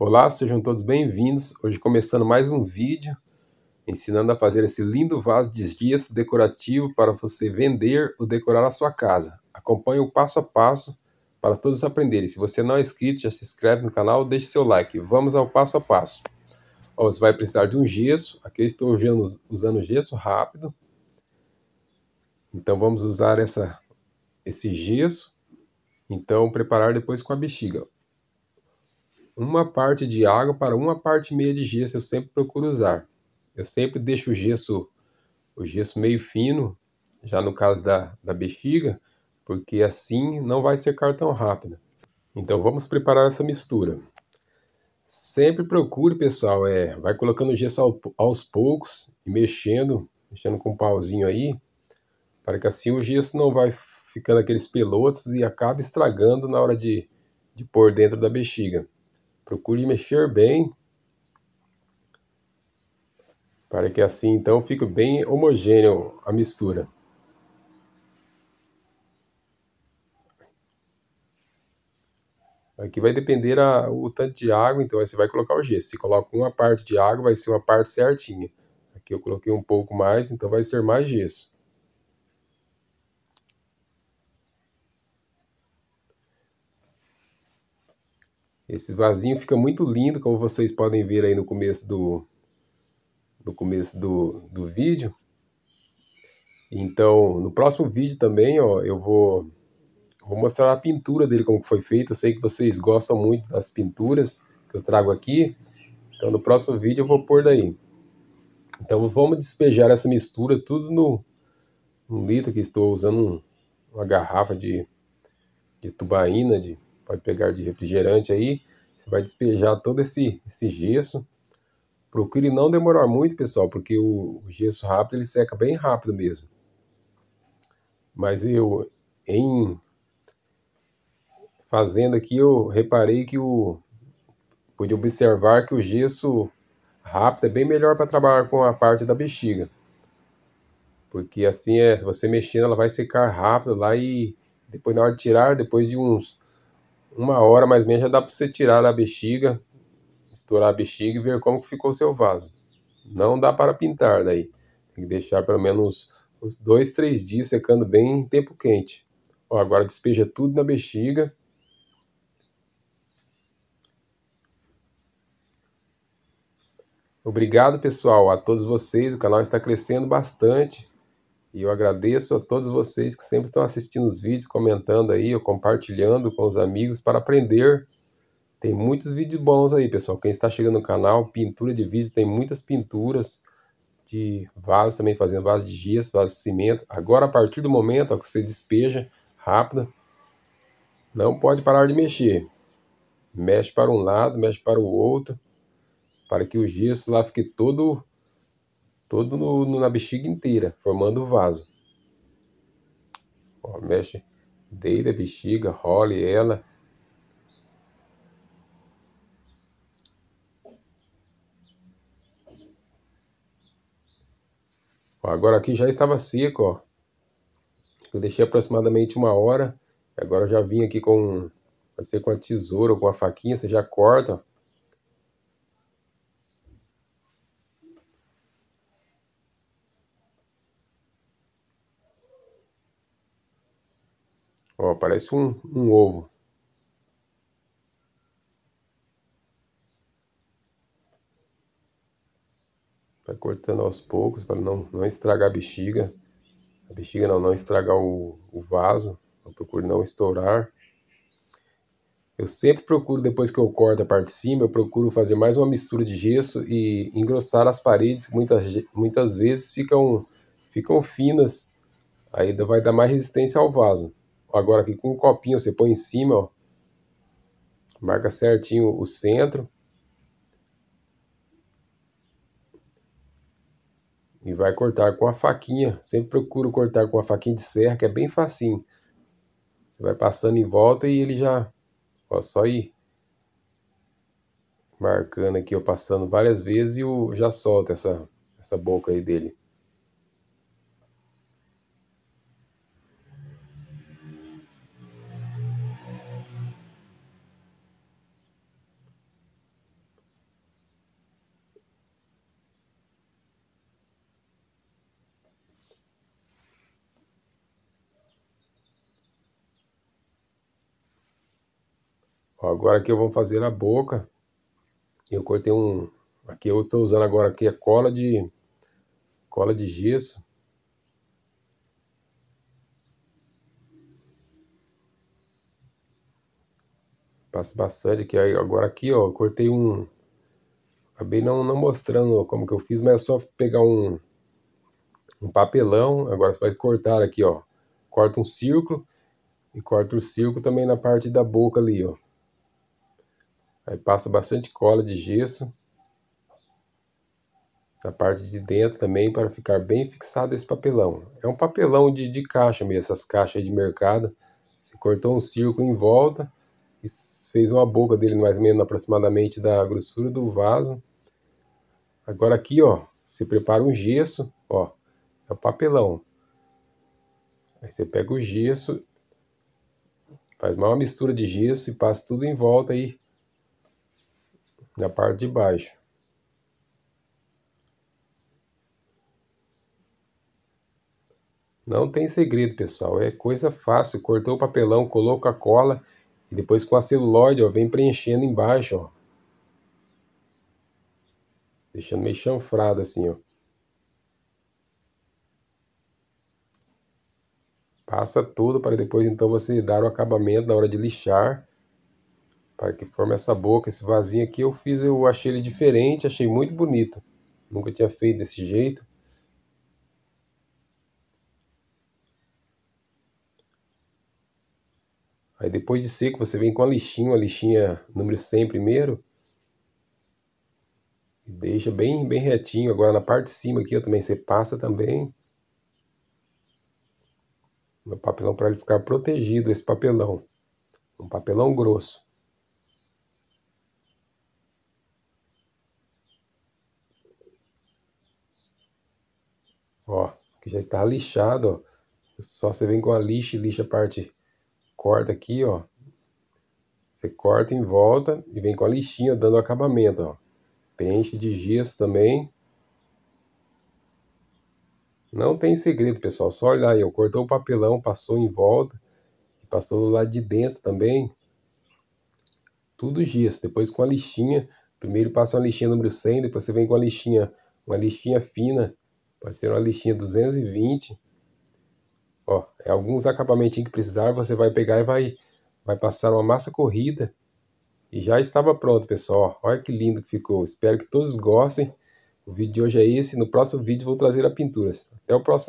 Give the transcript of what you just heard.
Olá, sejam todos bem-vindos. Hoje começando mais um vídeo ensinando a fazer esse lindo vaso de gesso decorativo para você vender ou decorar a sua casa. Acompanhe o passo a passo para todos aprenderem. Se você não é inscrito, já se inscreve no canal, deixe seu like. Vamos ao passo a passo. Ó, você vai precisar de um gesso. Aqui eu estou usando, usando gesso rápido. Então vamos usar essa, esse gesso. Então preparar depois com a bexiga uma parte de água para uma parte meia de gesso, eu sempre procuro usar. Eu sempre deixo o gesso, o gesso meio fino, já no caso da, da bexiga, porque assim não vai secar tão rápido. Então vamos preparar essa mistura. Sempre procure, pessoal, é, vai colocando o gesso ao, aos poucos e mexendo, mexendo com um pauzinho aí, para que assim o gesso não vai ficando aqueles pelotos e acaba estragando na hora de, de pôr dentro da bexiga. Procure mexer bem, para que assim então fique bem homogêneo a mistura. Aqui vai depender a, o tanto de água, então você vai colocar o gesso. Se coloca uma parte de água, vai ser uma parte certinha. Aqui eu coloquei um pouco mais, então vai ser mais gesso. Esse vasinho fica muito lindo, como vocês podem ver aí no começo do, no começo do, do vídeo. Então, no próximo vídeo também, ó, eu vou, vou mostrar a pintura dele, como foi feita. Eu sei que vocês gostam muito das pinturas que eu trago aqui. Então, no próximo vídeo eu vou pôr daí. Então, vamos despejar essa mistura tudo no, no litro que estou usando uma garrafa de, de tubaína, de pode pegar de refrigerante aí, você vai despejar todo esse, esse gesso. Procure não demorar muito, pessoal, porque o, o gesso rápido ele seca bem rápido mesmo. Mas eu, em fazendo aqui, eu reparei que o pude observar que o gesso rápido é bem melhor para trabalhar com a parte da bexiga. Porque assim é, você mexendo, ela vai secar rápido lá e depois na hora de tirar, depois de uns uma hora mais ou menos já dá para você tirar a bexiga, estourar a bexiga e ver como ficou seu vaso. Não dá para pintar daí. Tem que deixar pelo menos uns dois, três dias secando bem em tempo quente. Ó, agora despeja tudo na bexiga. Obrigado, pessoal, a todos vocês. O canal está crescendo bastante. E eu agradeço a todos vocês que sempre estão assistindo os vídeos, comentando aí, ou compartilhando com os amigos para aprender. Tem muitos vídeos bons aí, pessoal. Quem está chegando no canal, pintura de vídeo, tem muitas pinturas de vasos também, fazendo vaso de gesso, vaso de cimento. Agora, a partir do momento ó, que você despeja rápido, não pode parar de mexer. Mexe para um lado, mexe para o outro, para que o gesso lá fique todo todo no, no, na bexiga inteira, formando o vaso. Ó, mexe, deita a bexiga, role ela. Ó, agora aqui já estava seco, ó. Eu deixei aproximadamente uma hora. Agora eu já vim aqui com, vai ser com a tesoura ou com a faquinha, você já corta, ó. Ó, parece um, um ovo. Vai cortando aos poucos para não, não estragar a bexiga. A bexiga não, não estragar o, o vaso. Eu procuro não estourar. Eu sempre procuro, depois que eu corto a parte de cima, eu procuro fazer mais uma mistura de gesso e engrossar as paredes, que muitas, muitas vezes ficam, ficam finas. Aí vai dar mais resistência ao vaso agora aqui com um copinho, você põe em cima, ó. Marca certinho o centro. E vai cortar com a faquinha. Sempre procuro cortar com a faquinha de serra, que é bem facinho. Você vai passando em volta e ele já... Ó, só ir marcando aqui, ó, passando várias vezes e o, já solta essa, essa boca aí dele. Agora aqui eu vou fazer a boca. Eu cortei um... Aqui eu estou usando agora aqui a cola de... Cola de gesso. Passo bastante aqui. Agora aqui, ó, cortei um... Acabei não, não mostrando como que eu fiz, mas é só pegar um, um papelão. Agora você vai cortar aqui, ó. Corta um círculo e corta o círculo também na parte da boca ali, ó. Aí passa bastante cola de gesso na parte de dentro também para ficar bem fixado esse papelão. É um papelão de, de caixa mesmo, essas caixas de mercado. Você cortou um círculo em volta e fez uma boca dele mais ou menos aproximadamente da grossura do vaso. Agora aqui, ó, você prepara um gesso, ó, é o papelão. Aí você pega o gesso, faz uma mistura de gesso e passa tudo em volta aí da parte de baixo. Não tem segredo, pessoal. É coisa fácil. Cortou o papelão, colocou a cola e depois com a celulóide, ó, vem preenchendo embaixo, ó. Deixando meio chanfrado assim, ó. Passa tudo para depois então você dar o acabamento na hora de lixar para que forme essa boca, esse vasinho aqui eu fiz, eu achei ele diferente, achei muito bonito. Nunca tinha feito desse jeito. Aí depois de seco você vem com a lixinha, a lixinha número 100 primeiro. E deixa bem, bem retinho. Agora na parte de cima aqui ó, também você passa também. No papelão para ele ficar protegido, esse papelão. Um papelão grosso. ó, que já está lixado, ó. Só você vem com a lixa e lixa a parte, corta aqui, ó. Você corta em volta e vem com a lixinha dando acabamento, ó. Preenche de gesso também. Não tem segredo, pessoal. Só olhar aí, ó. Cortou o papelão, passou em volta. E passou do lado de dentro também. Tudo gesso. Depois com a lixinha. Primeiro passa uma lixinha número 100, depois você vem com a lixinha, uma lixinha fina Pode ser uma listinha 220. Ó, é alguns acabamentos que precisar, você vai pegar e vai, vai passar uma massa corrida. E já estava pronto, pessoal. Olha que lindo que ficou. Espero que todos gostem. O vídeo de hoje é esse. No próximo vídeo vou trazer a pintura. Até o próximo